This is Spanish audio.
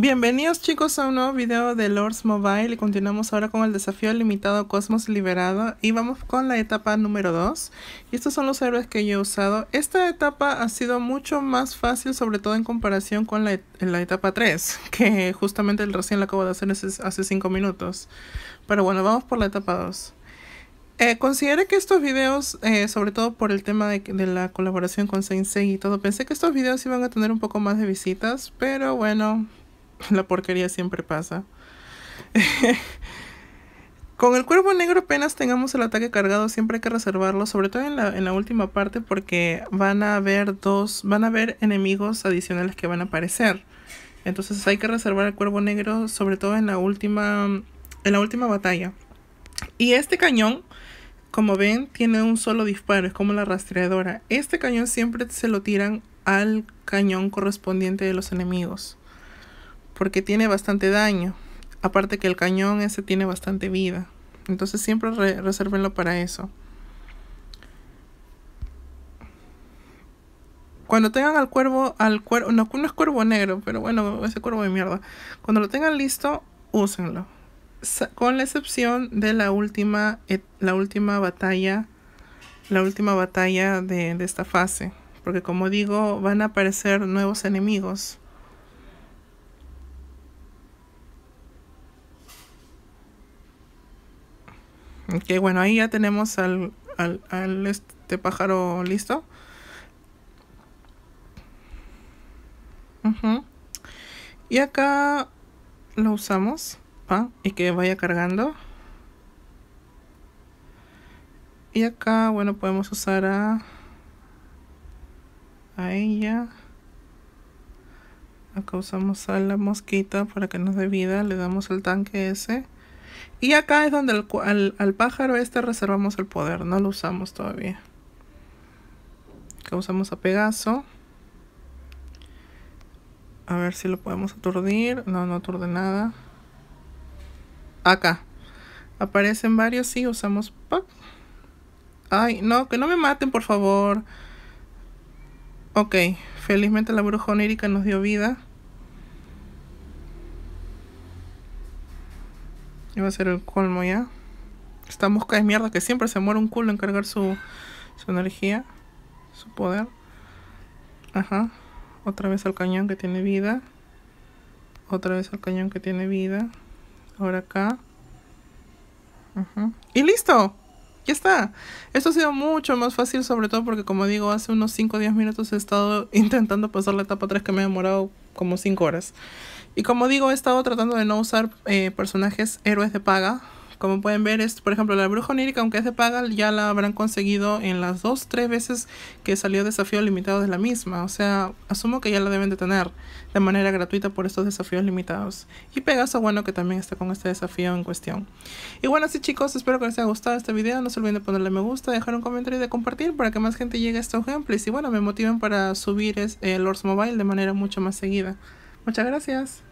Bienvenidos chicos a un nuevo video de Lords Mobile y continuamos ahora con el desafío limitado Cosmos Liberado y vamos con la etapa número 2 y estos son los héroes que yo he usado. Esta etapa ha sido mucho más fácil sobre todo en comparación con la, e-, etapa 3 que justamente el recién la acabo de hacer hace 5 minutos. Pero bueno, vamos por la etapa 2. Eh, consideré que estos videos, eh, sobre todo por el tema de, de la colaboración con Sensei y todo, pensé que estos videos iban a tener un poco más de visitas, pero bueno, la porquería siempre pasa. Con el cuervo negro apenas tengamos el ataque cargado, siempre hay que reservarlo, sobre todo en la, última parte porque van a haber dos, van a haber enemigos adicionales que van a aparecer. Entonces hay que reservar el cuervo negro, sobre todo en la última, en la última batalla. Y este cañón, como ven, tiene un solo disparo, es como la rastreadora. Este cañón siempre se lo tiran al cañón correspondiente de los enemigos porque tiene bastante daño. Aparte que el cañón ese tiene bastante vida. Entonces siempre resérvenlo para eso. Cuando tengan al cuervo, al cuervo, no, es cuervo negro, pero bueno, ese cuervo de mierda. Cuando lo tengan listo, úsenlo. con la excepción de la última, la última batalla, la última batalla de esta fase. Porque como digo, van a aparecer nuevos enemigos. Ok, bueno, ahí ya tenemos al, al, este pájaro listo. Y acá lo usamos. Y que vaya cargando. Y acá, bueno, podemos usar a, a ella. Acá usamos a la mosquita para que nos dé vida. Le damos el tanque ese. Y acá es donde al, al, pájaro este reservamos el poder, no lo usamos todavía. Acá usamos a Pegaso. A ver si lo podemos aturdir. No, no aturde nada. Acá. Aparecen varios, sí, usamos... ¡pac! Ay, no, que no me maten, por favor. Ok, felizmente la bruja onírica nos dio vida. Iba a ser el colmo ya. Esta mosca es mierda que siempre se muere un culo en cargar su, su energía, su poder. Ajá. Otra vez al cañón que tiene vida. Otra vez al cañón que tiene vida. Ahora acá. Ajá. Y listo. Ya está. Esto ha sido mucho más fácil, sobre todo porque como digo, hace unos 5 o 10 minutos he estado intentando pasar la etapa 3 que me ha demorado como 5 horas. Y como digo, he estado tratando de no usar eh, personajes héroes de paga. Como pueden ver, por ejemplo, la bruja onírica, aunque es de paga, ya la habrán conseguido en las dos, tres veces que salió desafío limitado de la misma. O sea, asumo que ya la deben de tener de manera gratuita por estos desafíos limitados. Y Pegaso, bueno, que también está con este desafío en cuestión. Y bueno, así chicos, espero que les haya gustado este video. No se olviden de ponerle me gusta, dejar un comentario y de compartir para que más gente llegue a estos gameplays. Y bueno, me motiven para subir eh, el Lords Mobile de manera mucho más seguida. Muchas gracias.